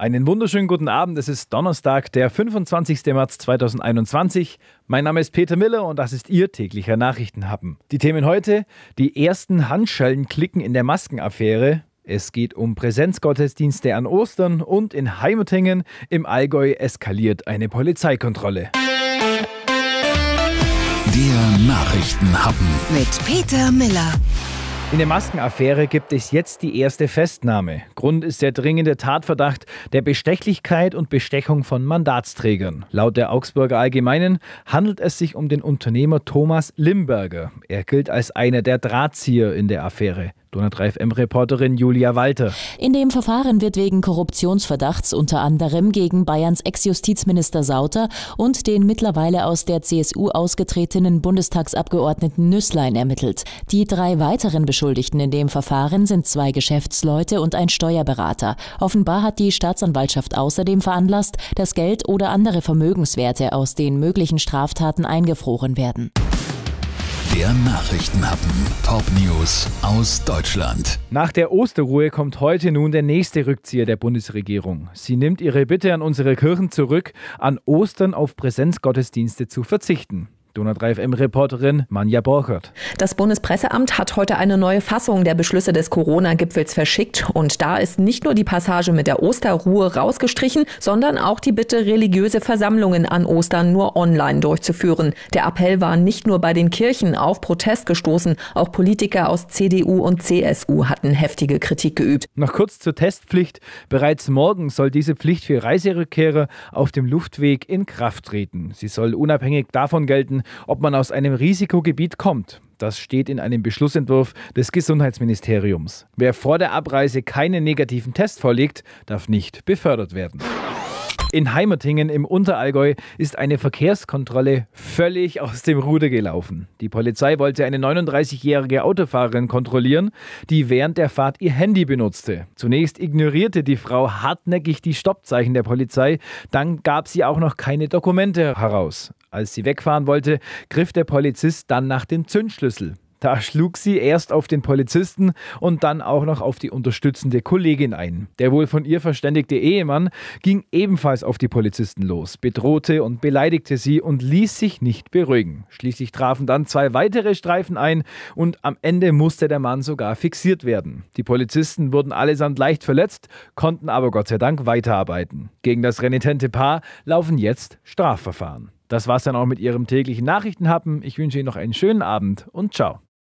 Einen wunderschönen guten Abend. Es ist Donnerstag, der 25. März 2021. Mein Name ist Peter Miller und das ist Ihr täglicher Nachrichtenhappen. Die Themen heute: Die ersten Handschellen klicken in der Maskenaffäre. Es geht um Präsenzgottesdienste an Ostern und in Heimatingen im Allgäu eskaliert eine Polizeikontrolle. Der Nachrichtenhappen mit Peter Miller. In der Maskenaffäre gibt es jetzt die erste Festnahme. Grund ist der dringende Tatverdacht der Bestechlichkeit und Bestechung von Mandatsträgern. Laut der Augsburger Allgemeinen handelt es sich um den Unternehmer Thomas Limberger. Er gilt als einer der Drahtzieher in der Affäre. Donat Reif M-Reporterin Julia Walte. In dem Verfahren wird wegen Korruptionsverdachts unter anderem gegen Bayerns Ex-Justizminister Sauter und den mittlerweile aus der CSU ausgetretenen Bundestagsabgeordneten Nüßlein ermittelt. Die drei weiteren Beschuldigten in dem Verfahren sind zwei Geschäftsleute und ein Steuerberater. Offenbar hat die Staatsanwaltschaft außerdem veranlasst, dass Geld oder andere Vermögenswerte aus den möglichen Straftaten eingefroren werden. Der Nachrichtenhappen. Top News aus Deutschland. Nach der Osterruhe kommt heute nun der nächste Rückzieher der Bundesregierung. Sie nimmt ihre Bitte an unsere Kirchen zurück, an Ostern auf Präsenzgottesdienste zu verzichten. Donat 3FM-Reporterin Manja Borchert. Das Bundespresseamt hat heute eine neue Fassung der Beschlüsse des Corona-Gipfels verschickt. Und da ist nicht nur die Passage mit der Osterruhe rausgestrichen, sondern auch die Bitte, religiöse Versammlungen an Ostern nur online durchzuführen. Der Appell war nicht nur bei den Kirchen auf Protest gestoßen. Auch Politiker aus CDU und CSU hatten heftige Kritik geübt. Noch kurz zur Testpflicht. Bereits morgen soll diese Pflicht für Reiserückkehrer auf dem Luftweg in Kraft treten. Sie soll unabhängig davon gelten, ob man aus einem Risikogebiet kommt. Das steht in einem Beschlussentwurf des Gesundheitsministeriums. Wer vor der Abreise keinen negativen Test vorlegt, darf nicht befördert werden. In Heimatingen im Unterallgäu ist eine Verkehrskontrolle völlig aus dem Ruder gelaufen. Die Polizei wollte eine 39-jährige Autofahrerin kontrollieren, die während der Fahrt ihr Handy benutzte. Zunächst ignorierte die Frau hartnäckig die Stoppzeichen der Polizei, dann gab sie auch noch keine Dokumente heraus. Als sie wegfahren wollte, griff der Polizist dann nach dem Zündschlüssel. Da schlug sie erst auf den Polizisten und dann auch noch auf die unterstützende Kollegin ein. Der wohl von ihr verständigte Ehemann ging ebenfalls auf die Polizisten los, bedrohte und beleidigte sie und ließ sich nicht beruhigen. Schließlich trafen dann zwei weitere Streifen ein und am Ende musste der Mann sogar fixiert werden. Die Polizisten wurden allesamt leicht verletzt, konnten aber Gott sei Dank weiterarbeiten. Gegen das renitente Paar laufen jetzt Strafverfahren. Das war's dann auch mit Ihrem täglichen Nachrichtenhappen. Ich wünsche Ihnen noch einen schönen Abend und ciao.